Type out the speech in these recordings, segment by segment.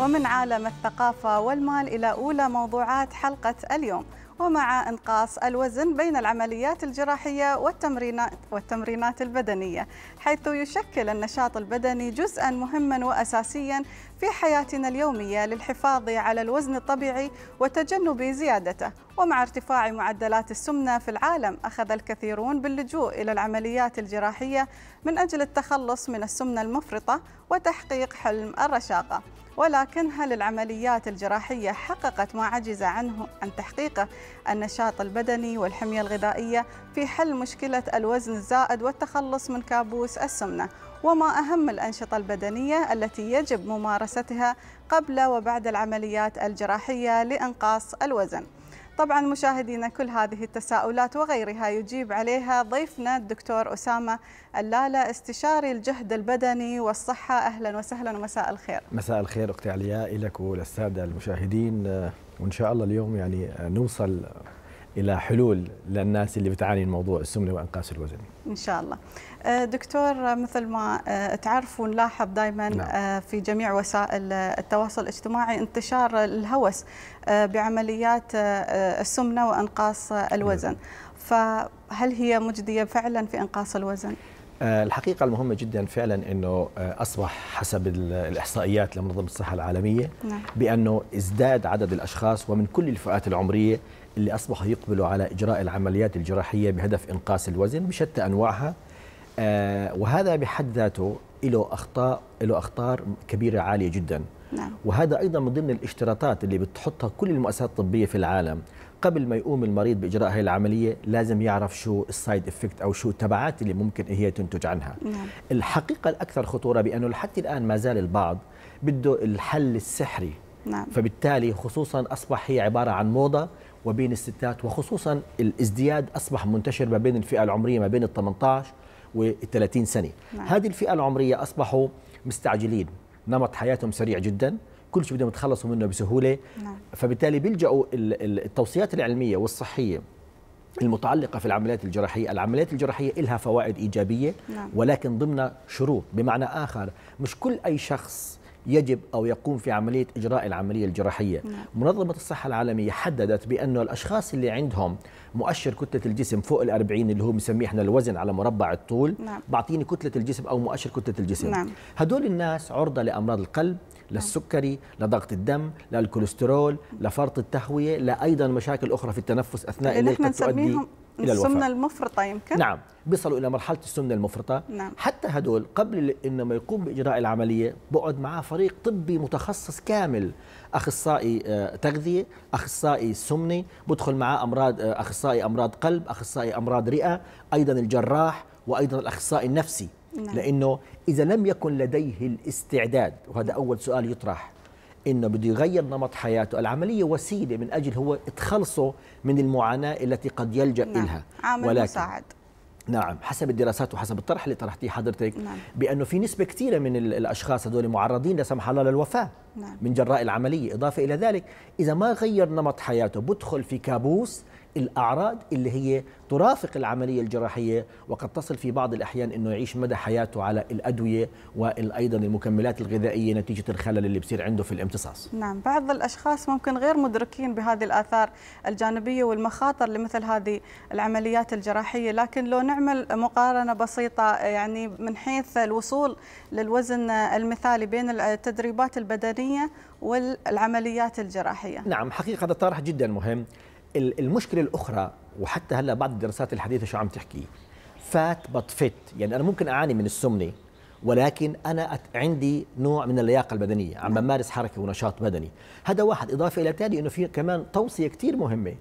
ومن عالم الثقافة والمال إلى أولى موضوعات حلقة اليوم ومع انقاص الوزن بين العمليات الجراحيه والتمرينات والتمرينات البدنيه حيث يشكل النشاط البدني جزءا مهما واساسيا في حياتنا اليوميه للحفاظ على الوزن الطبيعي وتجنب زيادته ومع ارتفاع معدلات السمنه في العالم اخذ الكثيرون باللجوء الى العمليات الجراحيه من اجل التخلص من السمنه المفرطه وتحقيق حلم الرشاقه ولكن هل العمليات الجراحية حققت ما عجز عنه عن تحقيقه النشاط البدني والحمية الغذائية في حل مشكلة الوزن الزائد والتخلص من كابوس السمنة وما أهم الأنشطة البدنية التي يجب ممارستها قبل وبعد العمليات الجراحية لإنقاص الوزن طبعا مشاهدينا كل هذه التساؤلات وغيرها يجيب عليها ضيفنا الدكتور أسامة اللالة استشاري الجهد البدني والصحة أهلا وسهلا ومساء الخير مساء الخير أختي علياء لك وللسادة المشاهدين آه، وإن شاء الله اليوم يعني آه، نوصل إلى حلول للناس اللي بتعاني من موضوع السمنة وإنقاص الوزن إن شاء الله آه، دكتور آه، مثل ما آه، تعرف ونلاحظ دائما نعم. في جميع وسائل التواصل الاجتماعي انتشار الهوس بعمليات السمنه وانقاص الوزن نعم. فهل هي مجديه فعلا في انقاص الوزن الحقيقة المهمة جدا فعلا أنه أصبح حسب الإحصائيات لمنظمة الصحة العالمية نعم. بأنه ازداد عدد الأشخاص ومن كل الفئات العمرية اللي أصبحوا يقبلوا على إجراء العمليات الجراحية بهدف إنقاص الوزن بشتى أنواعها آه، وهذا بحد ذاته له اخطاء له اخطار كبيره عاليه جدا نعم. وهذا ايضا من ضمن الاشتراطات اللي بتحطها كل المؤسسات الطبيه في العالم قبل ما يقوم المريض باجراء هذه العمليه لازم يعرف شو السايد افكت او شو التبعات اللي ممكن هي تنتج عنها نعم. الحقيقه الاكثر خطوره بانه لحد الان ما زال البعض بده الحل السحري نعم. فبالتالي خصوصا اصبح هي عباره عن موضه وبين الستات وخصوصا الازدياد اصبح منتشر ما بين الفئه العمريه ما بين ال 18 و30 سنه نعم. هذه الفئه العمريه اصبحوا مستعجلين نمط حياتهم سريع جدا كل شيء بدهم يتخلصوا منه بسهوله نعم. فبالتالي بيلجأوا التوصيات العلميه والصحيه المتعلقة في العمليات الجراحية العمليات الجراحية لها فوائد إيجابية نعم. ولكن ضمن شروط بمعنى آخر مش كل أي شخص يجب أو يقوم في عملية إجراء العملية الجراحية نعم. منظمة الصحة العالمية حددت بأنه الأشخاص اللي عندهم مؤشر كتلة الجسم فوق الأربعين اللي هو بنسميه احنا الوزن على مربع الطول نعم. بعطيني كتلة الجسم أو مؤشر كتلة الجسم نعم. هدول الناس عرضة لأمراض القلب للسكري لضغط الدم للكوليسترول لفرط التهوية لأيضا مشاكل أخرى في التنفس أثناء اللي قد تؤدي الى الوفاه السمنه المفرطه يمكن نعم بيصلوا الى مرحله السمنه المفرطه نعم. حتى هدول قبل انه ما يقوم باجراء العمليه بقعد معاه فريق طبي متخصص كامل اخصائي آه، تغذيه اخصائي سمنه بدخل معاه امراض آه، اخصائي امراض قلب اخصائي امراض رئه ايضا الجراح وايضا الاخصائي النفسي نعم. لانه اذا لم يكن لديه الاستعداد وهذا اول سؤال يطرح انه بده يغير نمط حياته العمليه وسيله من اجل هو تخلصه من المعاناه التي قد يلجا نعم. الها عامل ولكن مساعد نعم حسب الدراسات وحسب الطرح اللي طرحتيه حضرتك نعم. بانه في نسبه كثيره من الاشخاص هذول معرضين لا سمح الله للوفاه نعم. من جراء العمليه اضافه الى ذلك اذا ما غير نمط حياته بدخل في كابوس الأعراض اللي هي ترافق العملية الجراحية وقد تصل في بعض الأحيان أنه يعيش مدى حياته على الأدوية وأيضا المكملات الغذائية نتيجة الخلل اللي بصير عنده في الامتصاص نعم بعض الأشخاص ممكن غير مدركين بهذه الآثار الجانبية والمخاطر لمثل هذه العمليات الجراحية لكن لو نعمل مقارنة بسيطة يعني من حيث الوصول للوزن المثالي بين التدريبات البدنية والعمليات الجراحية نعم حقيقة هذا طرح جدا مهم المشكله الاخرى وحتى هلا بعض الدراسات الحديثه شو عم تحكي فات بط فت يعني انا ممكن اعاني من السمنه ولكن انا عندي نوع من اللياقه البدنيه عم نعم. بمارس حركه ونشاط بدني هذا واحد اضافه الى تالي انه في كمان توصيه كتير مهمه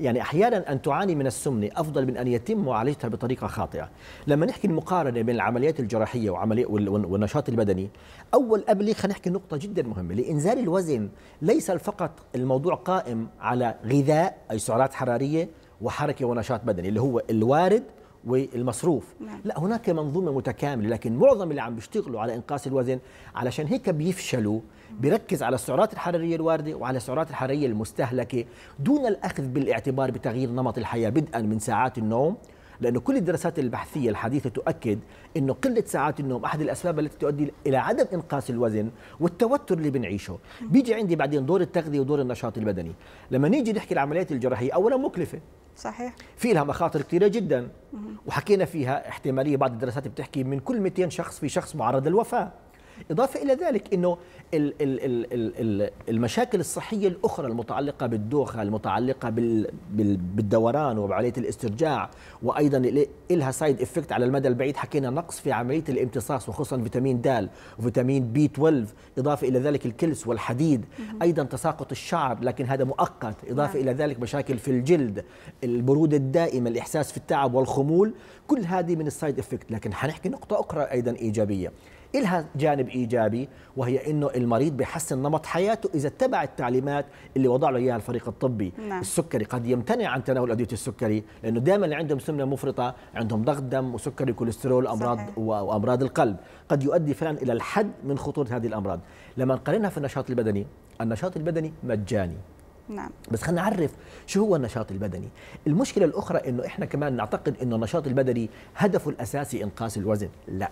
يعني أحيانا أن تعاني من السمنة أفضل من أن يتم معالجتها بطريقة خاطئة لما نحكي المقارنة بين العمليات الجراحية وعملية والنشاط البدني أول قبل خلينا نحكي نقطة جدا مهمة لإنزال الوزن ليس فقط الموضوع قائم على غذاء أي سعرات حرارية وحركة ونشاط بدني اللي هو الوارد والمصروف نعم. لا هناك منظومه متكامله لكن معظم اللي عم بيشتغلوا على انقاص الوزن علشان هيك بيفشلوا بيركز على السعرات الحراريه الوارده وعلى السعرات الحراريه المستهلكه دون الاخذ بالاعتبار بتغيير نمط الحياه بدءا من ساعات النوم لانه كل الدراسات البحثيه الحديثه تؤكد انه قله ساعات النوم احد الاسباب التي تؤدي الى عدم انقاص الوزن والتوتر اللي بنعيشه بيجي عندي بعدين دور التغذيه ودور النشاط البدني لما نيجي نحكي العمليات الجراحيه اولا مكلفه صحيح في لها مخاطر كثيره جدا وحكينا فيها احتماليه بعض الدراسات بتحكي من كل 200 شخص في شخص معرض للوفاه إضافة إلى ذلك أنه المشاكل الصحية الأخرى المتعلقة بالدوخة المتعلقة بالدوران وبعملية الاسترجاع وأيضا لها سايد إفكت على المدى البعيد حكينا نقص في عملية الامتصاص وخصوصا فيتامين دال وفيتامين بي 12 إضافة إلى ذلك الكلس والحديد أيضا تساقط الشعر لكن هذا مؤقت إضافة نعم. إلى ذلك مشاكل في الجلد البرودة الدائمة الإحساس في التعب والخمول كل هذه من السايد إفكت لكن حنحكي نقطة أخرى أيضا إيجابية إلها جانب إيجابي وهي أنه المريض بيحسن نمط حياته إذا اتبع التعليمات اللي وضع له إياها الفريق الطبي نعم. السكري قد يمتنع عن تناول أدوية السكري لأنه دائما اللي عندهم سمنة مفرطة عندهم ضغط دم وسكري وكوليسترول وأمراض وأمراض القلب قد يؤدي فعلا إلى الحد من خطورة هذه الأمراض لما نقارنها في النشاط البدني النشاط البدني مجاني نعم بس خلينا نعرف شو هو النشاط البدني المشكله الاخرى انه احنا كمان نعتقد انه النشاط البدني هدفه الاساسي انقاص الوزن لا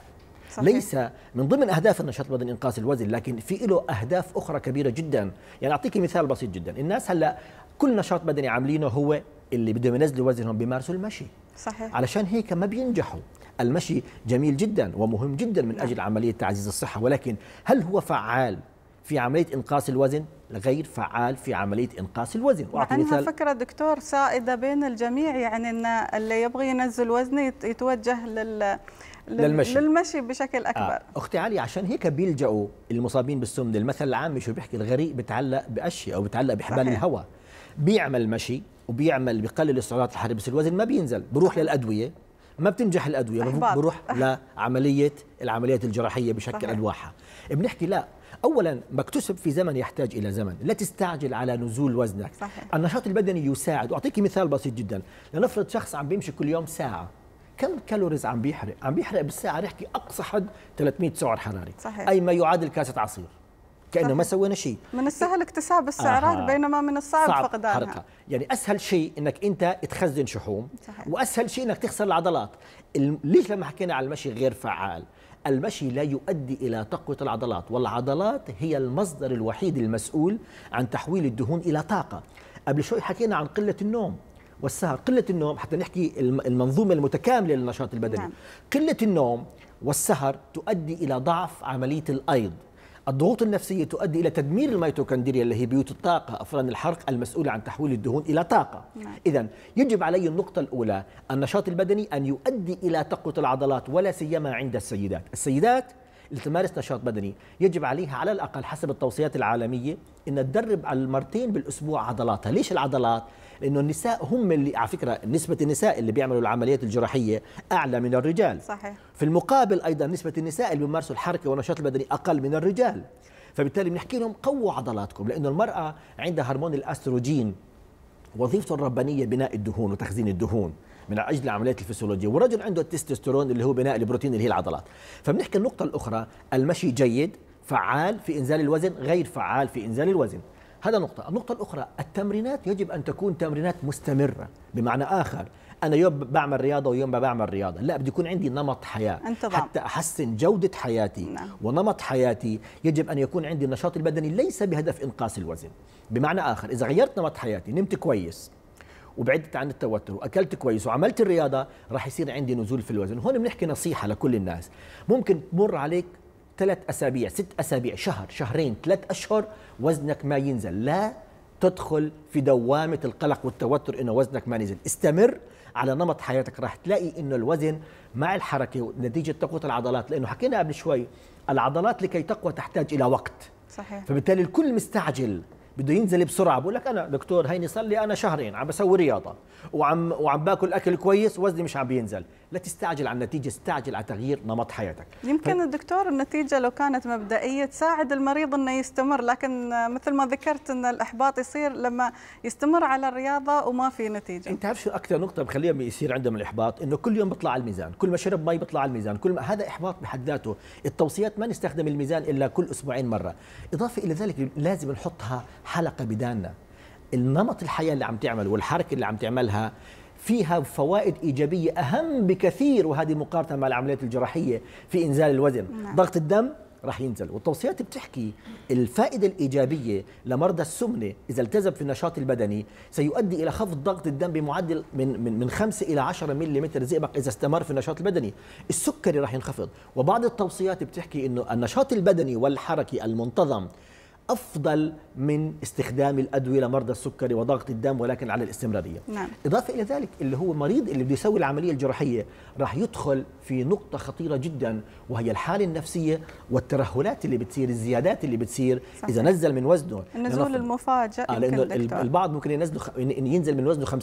صحيح. ليس من ضمن اهداف النشاط البدني انقاص الوزن لكن في له اهداف اخرى كبيره جدا يعني اعطيك مثال بسيط جدا الناس هلا كل نشاط بدني عاملينه هو اللي بدهم ينزلوا وزنهم بيمارسوا المشي صحيح علشان هيك ما بينجحوا المشي جميل جدا ومهم جدا من نعم. اجل عمليه تعزيز الصحه ولكن هل هو فعال في عمليه انقاص الوزن غير فعال في عمليه انقاص الوزن واعطي مثال فكره دكتور سائده بين الجميع يعني ان اللي يبغى ينزل وزنه يتوجه لل للمشي للمشي بشكل آه. اكبر آه. اختي علي عشان هيك بيلجأوا المصابين بالسمنه المثل العام شو بيحكي الغريق بتعلق باشياء او بتعلق بحبال الهواء بيعمل مشي وبيعمل بقلل السعرات الحراريه بس الوزن ما بينزل بروح للادويه ما بتنجح الادويه أحباط. بروح لعمليه العمليات الجراحيه بشكل الواحه بنحكي لا اولا مكتسب في زمن يحتاج الى زمن لا تستعجل على نزول وزنك صحيح. النشاط البدني يساعد واعطيك مثال بسيط جدا لنفرض شخص عم بيمشي كل يوم ساعه كم كالوريز عم بيحرق عم بيحرق بالساعه رح اقصى حد 300 سعر حراري صحيح. اي ما يعادل كاسه عصير كانه ما سوينا شيء من السهل اكتساب السعرات آه. بينما من الصعب صعب فقدانها حركها. يعني اسهل شيء انك انت تخزن شحوم صحيح. واسهل شيء انك تخسر العضلات ليش لما حكينا على المشي غير فعال المشي لا يؤدي الى تقويه العضلات والعضلات هي المصدر الوحيد المسؤول عن تحويل الدهون الى طاقه قبل شوي حكينا عن قله النوم والسهر قله النوم حتى نحكي المنظومه المتكامله للنشاط البدني نعم. قله النوم والسهر تؤدي الى ضعف عمليه الايض الضغوط النفسية تؤدي إلى تدمير الميتوكوندريا اللي هي بيوت الطاقة أفران الحرق المسؤولة عن تحويل الدهون إلى طاقة نعم. إذا يجب علي النقطة الأولى النشاط البدني أن يؤدي إلى تقوية العضلات ولا سيما عند السيدات السيدات اللي تمارس نشاط بدني يجب عليها على الأقل حسب التوصيات العالمية أن تدرب على المرتين بالأسبوع عضلاتها ليش العضلات؟ لانه النساء هم اللي على فكره نسبه النساء اللي بيعملوا العمليات الجراحيه اعلى من الرجال صحيح في المقابل ايضا نسبه النساء اللي بيمارسوا الحركه والنشاط البدني اقل من الرجال فبالتالي بنحكي لهم قووا عضلاتكم لانه المراه عندها هرمون الاستروجين وظيفته الربانيه بناء الدهون وتخزين الدهون من اجل العمليات الفسيولوجيه والرجل عنده التستوستيرون اللي هو بناء البروتين اللي هي العضلات فبنحكي النقطه الاخرى المشي جيد فعال في انزال الوزن غير فعال في انزال الوزن هذا نقطة النقطة الأخرى التمرينات يجب أن تكون تمرينات مستمرة بمعنى آخر أنا يوم بعمل رياضة ويوم ما بعمل رياضة لا بده يكون عندي نمط حياة انتظام. حتى أحسن جودة حياتي نعم. ونمط حياتي يجب أن يكون عندي النشاط البدني ليس بهدف إنقاص الوزن بمعنى آخر إذا غيرت نمط حياتي نمت كويس وبعدت عن التوتر واكلت كويس وعملت الرياضه راح يصير عندي نزول في الوزن هون بنحكي نصيحه لكل الناس ممكن تمر عليك ثلاث أسابيع ست أسابيع شهر شهرين ثلاث أشهر وزنك ما ينزل لا تدخل في دوامة القلق والتوتر إنه وزنك ما نزل استمر على نمط حياتك راح تلاقي إنه الوزن مع الحركة نتيجة تقوية العضلات لأنه حكينا قبل شوي العضلات لكي تقوى تحتاج إلى وقت صحيح. فبالتالي الكل مستعجل بده ينزل بسرعه بقول لك انا دكتور هيني صار لي انا شهرين عم بسوي رياضه وعم وعم باكل اكل كويس وزني مش عم بينزل لا تستعجل على النتيجه استعجل على تغيير نمط حياتك يمكن ف... الدكتور النتيجه لو كانت مبدئيه تساعد المريض انه يستمر لكن مثل ما ذكرت ان الاحباط يصير لما يستمر على الرياضه وما في نتيجه انت عارف شو اكثر نقطه بخليهم يصير عندهم الاحباط انه كل يوم بيطلع على الميزان كل ما شرب مي بيطلع على الميزان كل ما هذا احباط بحد ذاته التوصيات ما نستخدم الميزان الا كل اسبوعين مره اضافه الى ذلك لازم نحطها حلقه بداننا النمط الحياه اللي عم تعمله والحركه اللي عم تعملها فيها فوائد ايجابيه اهم بكثير وهذه مقارنه مع العمليات الجراحيه في انزال الوزن نعم. ضغط الدم راح ينزل والتوصيات بتحكي الفائدة الإيجابية لمرضى السمنة إذا التزم في النشاط البدني سيؤدي إلى خفض ضغط الدم بمعدل من من من 5 إلى 10 ملم زئبق إذا استمر في النشاط البدني السكري راح ينخفض وبعض التوصيات بتحكي إنه النشاط البدني والحركي المنتظم افضل من استخدام الادويه لمرضى السكري وضغط الدم ولكن على الاستمراريه نعم. اضافه الى ذلك اللي هو المريض اللي بده يسوي العمليه الجراحيه راح يدخل في نقطه خطيره جدا وهي الحاله النفسيه والترهلات اللي بتصير الزيادات اللي بتصير صحيح. اذا نزل من وزنه النزول المفاجئ آه لانه دكتور. البعض ممكن ينزل ينزل من وزنه 50%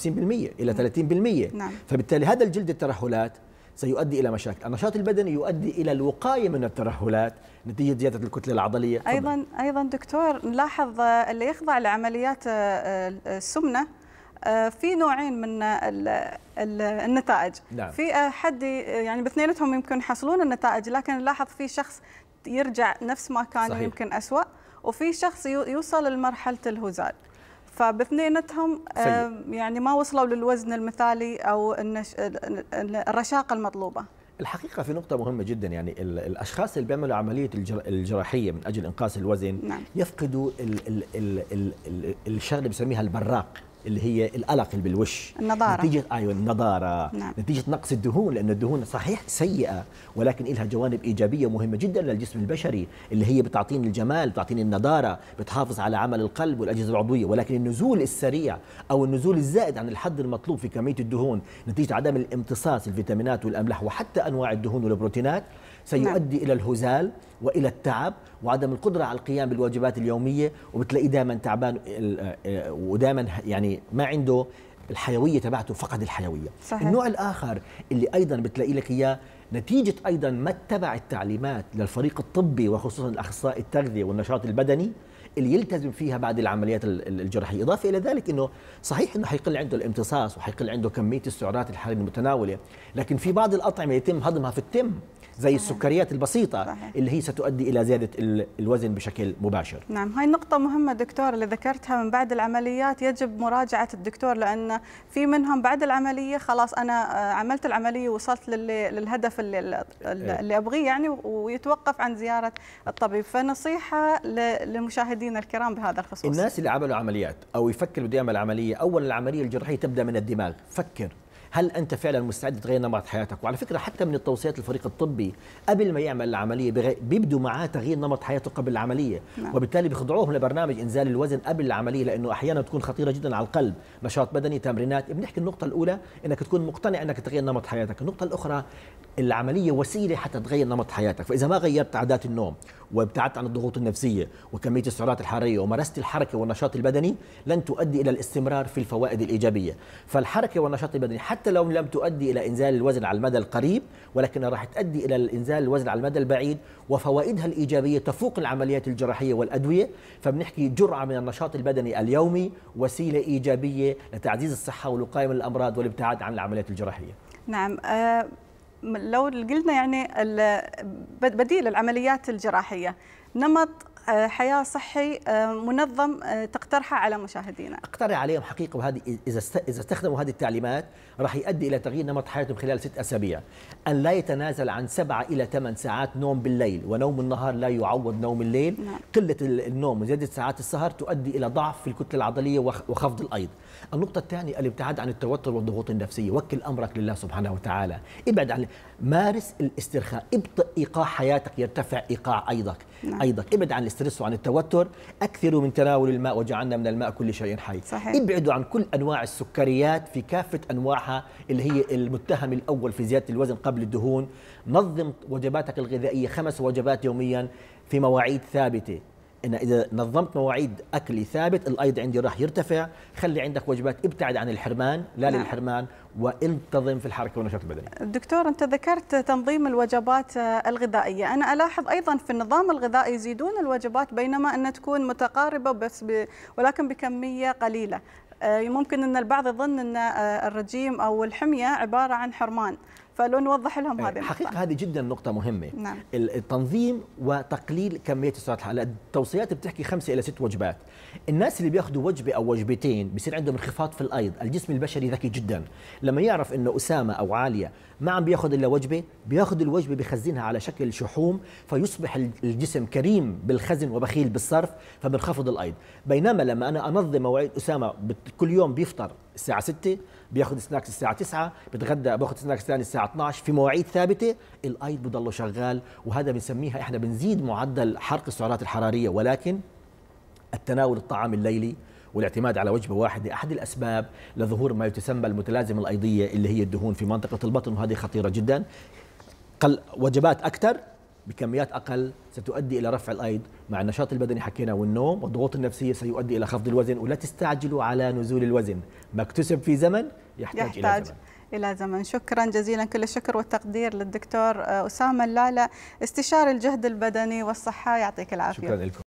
الى 30% نعم. نعم. فبالتالي هذا الجلد الترهلات سيؤدي إلى مشاكل النشاط البدني يؤدي إلى الوقاية من الترهلات نتيجة زيادة الكتلة العضلية أيضا أيضا دكتور نلاحظ اللي يخضع لعمليات آه، آه، السمنة آه، في نوعين من النتائج نعم. في حد يعني باثنينتهم يمكن يحصلون النتائج لكن نلاحظ في شخص يرجع نفس ما كان صحيح. يمكن أسوأ وفي شخص يوصل لمرحلة الهزال فباثنينتهم يعني ما وصلوا للوزن المثالي او النش... الرشاقه المطلوبه الحقيقه في نقطه مهمه جدا يعني الاشخاص اللي بيعملوا عمليه الجراحيه من اجل انقاص الوزن نعم. يفقدوا ال ال ال ال الشغله بنسميها البراق اللي هي القلق اللي بالوش النضاره نتيجه ايوه النضاره نعم. نتيجه نقص الدهون لان الدهون صحيح سيئه ولكن لها جوانب ايجابيه مهمه جدا للجسم البشري اللي هي بتعطيني الجمال بتعطيني النضاره بتحافظ على عمل القلب والاجهزه العضويه ولكن النزول السريع او النزول الزائد عن الحد المطلوب في كميه الدهون نتيجه عدم الامتصاص الفيتامينات والاملاح وحتى انواع الدهون والبروتينات نعم. سيؤدي نعم. إلى الهزال والى التعب وعدم القدره على القيام بالواجبات اليوميه وبتلاقيه دائما تعبان آه، آه، ودائما يعني ما عنده الحيويه تبعته فقد الحيويه صحيح. النوع الاخر اللي ايضا بتلاقي لك اياه نتيجه ايضا ما اتبع التعليمات للفريق الطبي وخصوصا الاخصائي التغذيه والنشاط البدني اللي يلتزم فيها بعد العمليات الجراحيه اضافه الى ذلك انه صحيح انه حيقل عنده الامتصاص وحيقل عنده كميه السعرات الحراريه المتناوله لكن في بعض الاطعمه يتم هضمها في التم زي السكريات البسيطه صحيح. اللي هي ستؤدي الى زياده الوزن بشكل مباشر نعم هاي نقطه مهمه دكتور اللي ذكرتها من بعد العمليات يجب مراجعه الدكتور لان في منهم بعد العمليه خلاص انا آه، عملت العمليه وصلت للهدف اللي إيه. اللي ابغيه يعني ويتوقف عن زياره الطبيب فنصيحه لمشاهدينا الكرام بهذا الخصوص الناس اللي عملوا عمليات او يفكر بده يعمل عمليه اول العمليه الجراحيه تبدا من الدماغ فكر هل انت فعلا مستعد تغير نمط حياتك وعلى فكره حتى من التوصيات للفريق الطبي قبل ما يعمل العمليه بيبدوا معاه تغيير نمط حياته قبل العمليه نعم. وبالتالي بيخضعوهم لبرنامج انزال الوزن قبل العمليه لانه احيانا تكون خطيره جدا على القلب نشاط بدني تمرينات بنحكي النقطه الاولى انك تكون مقتنع انك تغير نمط حياتك النقطه الاخرى العمليه وسيله حتى تغير نمط حياتك فاذا ما غيرت عادات النوم وابتعدت عن الضغوط النفسيه وكميه السعرات الحراريه ومارست الحركه والنشاط البدني لن تؤدي الى الاستمرار في الفوائد الايجابيه فالحركه والنشاط البدني حتى حتى لو لم تؤدي إلى إنزال الوزن على المدى القريب ولكنها راح تؤدي إلى إنزال الوزن على المدى البعيد وفوائدها الإيجابية تفوق العمليات الجراحية والأدوية فبنحكي جرعة من النشاط البدني اليومي وسيلة إيجابية لتعزيز الصحة والوقاية من الأمراض والابتعاد عن العمليات الجراحية نعم أه لو قلنا يعني بديل العمليات الجراحية نمط آه، حياه صحي آه، منظم آه، تقترحه على مشاهدينا؟ اقترح عليهم حقيقه وهذه اذا اذا استخدموا هذه التعليمات راح يؤدي الى تغيير نمط حياتهم خلال ست اسابيع، ان لا يتنازل عن سبعه الى ثمان ساعات نوم بالليل ونوم النهار لا يعوض نوم الليل، نعم. قله النوم وزياده ساعات السهر تؤدي الى ضعف في الكتله العضليه وخفض الايض. النقطه الثانيه الابتعاد عن التوتر والضغوط النفسيه، وكل امرك لله سبحانه وتعالى، ابعد عن مارس الاسترخاء، ابطئ ايقاع حياتك يرتفع ايقاع ايضك نعم. ايضا ابعد عن الاسترس وعن التوتر اكثروا من تناول الماء وجعلنا من الماء كل شيء حي صحيح. ابعدوا عن كل انواع السكريات في كافه انواعها اللي هي المتهم الاول في زياده الوزن قبل الدهون نظم وجباتك الغذائيه خمس وجبات يوميا في مواعيد ثابته ان إذا نظمت مواعيد أكلي ثابت الأيض عندي راح يرتفع خلي عندك وجبات ابتعد عن الحرمان لا نعم. للحرمان وانتظم في الحركة والنشاط البدني دكتور أنت ذكرت تنظيم الوجبات آه، الغذائية أنا ألاحظ أيضا في النظام الغذائي يزيدون الوجبات بينما أن تكون متقاربة بس ب... ولكن بكمية قليلة آه، ممكن أن البعض يظن أن آه، الرجيم أو الحمية عبارة عن حرمان فلو نوضح لهم إيه، هذه النقطه حقيقه هذه جدا نقطه مهمه نعم. التنظيم وتقليل كميه السعرات الحراريه التوصيات بتحكي خمسة الى ست وجبات الناس اللي بياخذوا وجبه او وجبتين بصير عندهم انخفاض في الايض الجسم البشري ذكي جدا لما يعرف انه اسامه او عاليه ما عم بياخذ الا وجبه بياخذ الوجبه بخزنها على شكل شحوم فيصبح الجسم كريم بالخزن وبخيل بالصرف فبنخفض الايض بينما لما انا انظم مواعيد اسامه كل يوم بيفطر الساعه 6 بياخذ سناكس الساعه 9 بتغدى باخذ سناكس ثاني الساعه 12 في مواعيد ثابته الايض بضله شغال وهذا بنسميها احنا بنزيد معدل حرق السعرات الحراريه ولكن التناول الطعام الليلي والاعتماد على وجبه واحده احد الاسباب لظهور ما يسمى المتلازمه الايضيه اللي هي الدهون في منطقه البطن وهذه خطيره جدا قل وجبات اكثر بكميات اقل ستؤدي الى رفع الايض مع النشاط البدني حكينا والنوم والضغوط النفسيه سيؤدي الى خفض الوزن ولا تستعجلوا على نزول الوزن ما اكتسب في زمن يحتاج, يحتاج إلى زمن. إلى زمن شكرا جزيلا كل الشكر والتقدير للدكتور آه، أسامة اللالة استشار الجهد البدني والصحة يعطيك العافية شكرا لكم